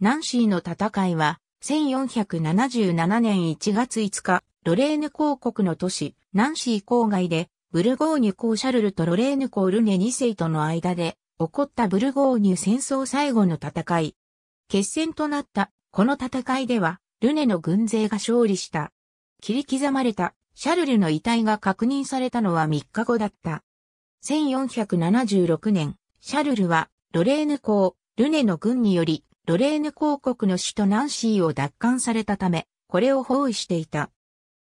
ナンシーの戦いは、1477年1月5日、ロレーヌ公国の都市、ナンシー郊外で、ブルゴーニュ公シャルルとロレーヌ公ルネ2世との間で、起こったブルゴーニュ戦争最後の戦い。決戦となった、この戦いでは、ルネの軍勢が勝利した。切り刻まれた、シャルルの遺体が確認されたのは3日後だった。1476年、シャルルは、ロレーヌ公、ルネの軍により、ロレーヌ公国の首都ナンシーを奪還されたため、これを包囲していた。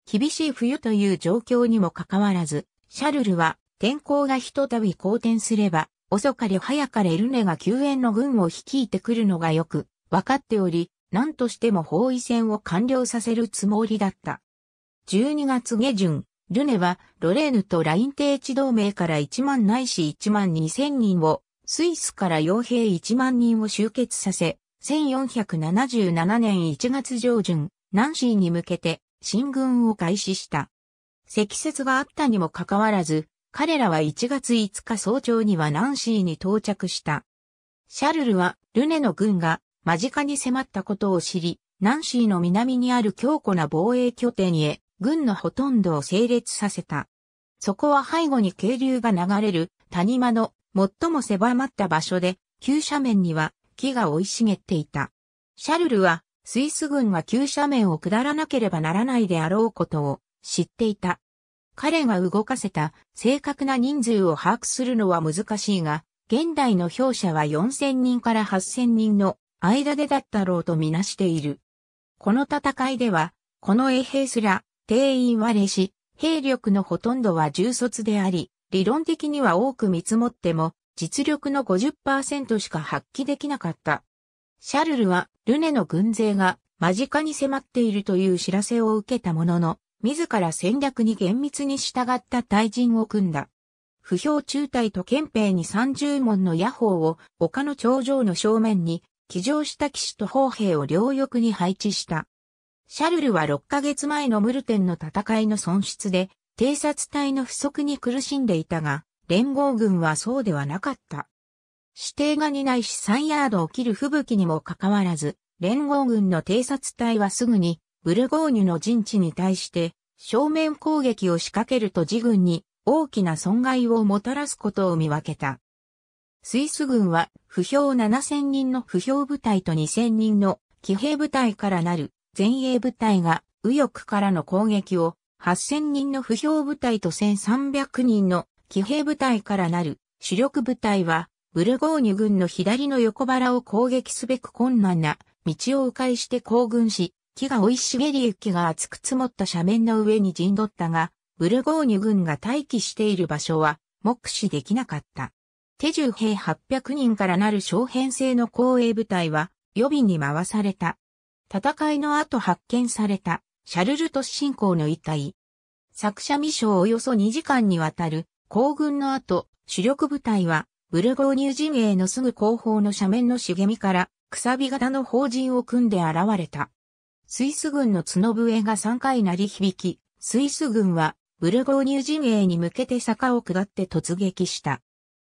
厳しい冬という状況にもかかわらず、シャルルは天候がひとたび好転すれば、遅かれ早かれルネが救援の軍を率いてくるのがよく分かっており、何としても包囲戦を完了させるつもりだった。12月下旬、ルネはロレーヌとライン定地同盟から1万ないし1万2千人を、スイスから傭兵1万人を集結させ、1477年1月上旬、南シーに向けて進軍を開始した。積雪があったにもかかわらず、彼らは1月5日早朝には南シーに到着した。シャルルはルネの軍が間近に迫ったことを知り、南シーの南にある強固な防衛拠点へ軍のほとんどを整列させた。そこは背後に渓流が流れる谷間の最も狭まった場所で、急斜面には木が生い茂っていた。シャルルは、スイス軍が急斜面を下らなければならないであろうことを知っていた。彼が動かせた正確な人数を把握するのは難しいが、現代の表者は4000人から8000人の間でだったろうとみなしている。この戦いでは、この衛兵すら、定員割れし、兵力のほとんどは重卒であり、理論的には多く見積もっても、実力の50%しか発揮できなかった。シャルルはルネの軍勢が間近に迫っているという知らせを受けたものの、自ら戦略に厳密に従った大陣を組んだ。不評中隊と憲兵に30門の野砲を丘の頂上の正面に、騎乗した騎士と砲兵を両翼に配置した。シャルルは6ヶ月前のムルテンの戦いの損失で、偵察隊の不足に苦しんでいたが、連合軍はそうではなかった。指定が担いし3ヤードを切る吹雪にもかかわらず、連合軍の偵察隊はすぐに、ブルゴーニュの陣地に対して、正面攻撃を仕掛けると自軍に大きな損害をもたらすことを見分けた。スイス軍は、不評7000人の不評部隊と2000人の騎兵部隊からなる前衛部隊が右翼からの攻撃を8000人の不評部隊と1300人の騎兵部隊からなる主力部隊は、ブルゴーニュ軍の左の横腹を攻撃すべく困難な道を迂回して行軍し、木が生い茂り雪が厚く積もった斜面の上に陣取ったが、ブルゴーニュ軍が待機している場所は目視できなかった。手銃兵800人からなる小編成の後衛部隊は予備に回された。戦いの後発見されたシャルルト侵攻の遺体。作者未章およそ2時間にわたる行軍の後、主力部隊は、ブルゴーニュ陣営のすぐ後方の斜面の茂みから、くさび型の砲陣を組んで現れた。スイス軍の角笛が3回鳴り響き、スイス軍は、ブルゴーニュ陣営に向けて坂を下って突撃した。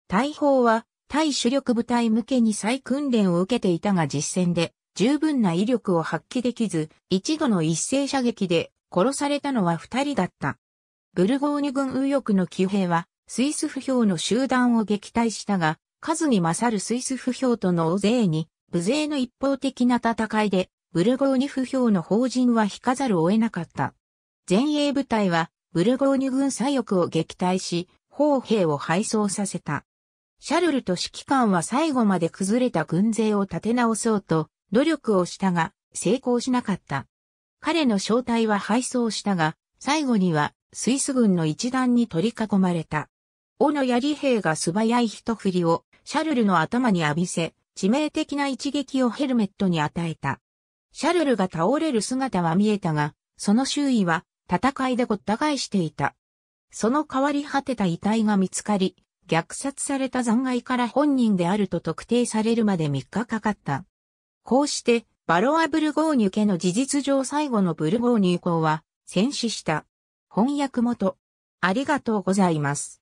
大砲は、対主力部隊向けに再訓練を受けていたが実戦で、十分な威力を発揮できず、一度の一斉射撃で殺されたのは二人だった。ブルゴーニュ軍右翼の騎兵は、スイス不評の集団を撃退したが、数に勝るスイス不評との大勢に、無勢の一方的な戦いで、ブルゴーニュ不評の法人は引かざるを得なかった。前衛部隊は、ブルゴーニュ軍左翼を撃退し、砲兵を敗走させた。シャルルと指揮官は最後まで崩れた軍勢を立て直そうと努力をしたが成功しなかった。彼の正体は敗走したが最後にはスイス軍の一団に取り囲まれた。小野槍兵が素早い一振りをシャルルの頭に浴びせ、致命的な一撃をヘルメットに与えた。シャルルが倒れる姿は見えたが、その周囲は戦いでごった返していた。その変わり果てた遺体が見つかり、虐殺された残骸から本人であると特定されるまで3日かかった。こうして、バロア・ブルゴーニュ家の事実上最後のブルゴーニュ公は、戦死した。翻訳元。ありがとうございます。